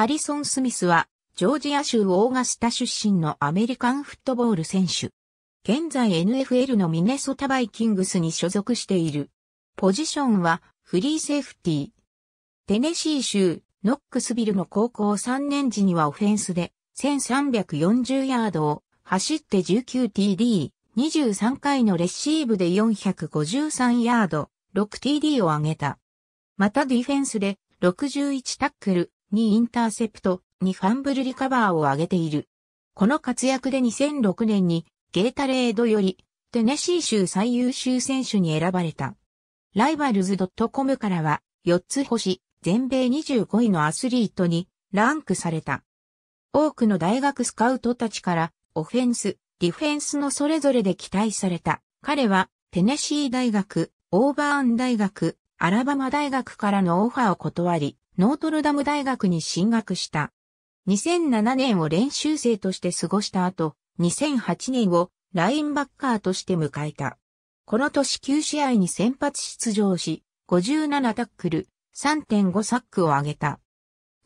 ハリソン・スミスは、ジョージア州オーガスタ出身のアメリカンフットボール選手。現在 NFL のミネソタバイキングスに所属している。ポジションは、フリーセーフティー。テネシー州、ノックスビルの高校3年時にはオフェンスで、1340ヤードを、走って 19TD、23回のレシーブで453ヤード、6TD を上げた。またディフェンスで、61タックル、2インターセプト、2ファンブルリカバーを挙げている。この活躍で2006年にゲータレードよりテネシー州最優秀選手に選ばれた。ライバルズ .com からは4つ星、全米25位のアスリートにランクされた。多くの大学スカウトたちからオフェンス、ディフェンスのそれぞれで期待された。彼はテネシー大学、オーバーン大学、アラバマ大学からのオファーを断り、ノートルダム大学に進学した。2007年を練習生として過ごした後、2008年をラインバッカーとして迎えた。この年9試合に先発出場し、57タックル、3.5サックを挙げた。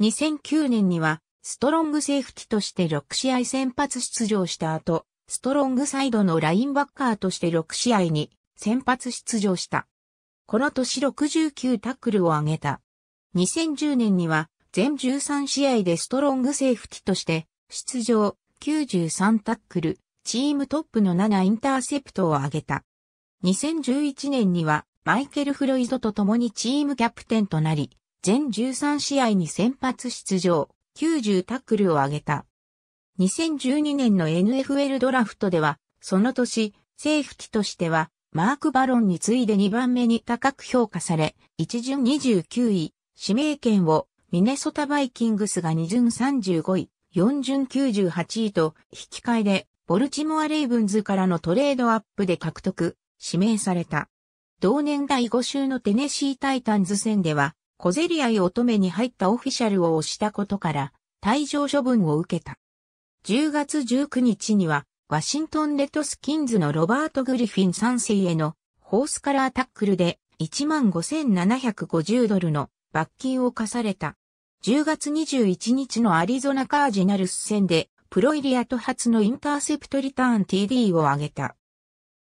2009年には、ストロングセーフティとして6試合先発出場した後、ストロングサイドのラインバッカーとして6試合に先発出場した。この年69タックルを挙げた。2010年には全13試合でストロングセーフティとして出場93タックル、チームトップの7インターセプトを挙げた。2011年にはマイケル・フロイドと共にチームキャプテンとなり、全13試合に先発出場、90タックルを挙げた。2012年の NFL ドラフトでは、その年、セーフティとしては、マーク・バロンに次いで2番目に高く評価され、一巡29位、指名権をミネソタバイキングスが2巡35位、4巡98位と引き換えでボルチモア・レイブンズからのトレードアップで獲得、指名された。同年第5週のテネシータイタンズ戦では、小競り合い乙女に入ったオフィシャルを押したことから、退場処分を受けた。10月19日には、ワシントンレッドスキンズのロバート・グリフィン3世へのホースカラータックルで15,750ドルの罰金を課された。10月21日のアリゾナカージナルス戦で、プロイリアと初のインターセプトリターン TD を挙げた。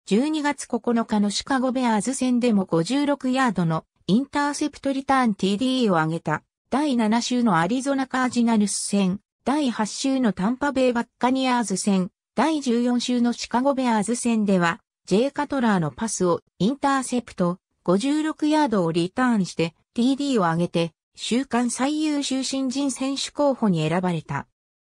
12月9日のシカゴベアーズ戦でも56ヤードのインターセプトリターン TD を挙げた。第7週のアリゾナカージナルス戦、第8週のタンパベイバッカニアーズ戦、第14週のシカゴベアーズ戦では、J カトラーのパスをインターセプト、56ヤードをリターンして、TD を挙げて、週間最優秀新人選手候補に選ばれた。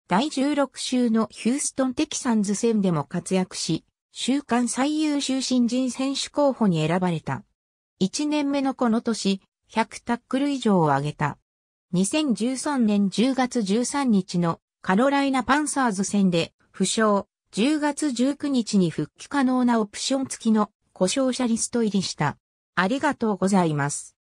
第16週のヒューストンテキサンズ戦でも活躍し、週間最優秀新人選手候補に選ばれた。1年目のこの年、100タックル以上を挙げた。2013年10月13日のカロライナパンサーズ戦で負傷、10月19日に復帰可能なオプション付きの故障者リスト入りした。ありがとうございます。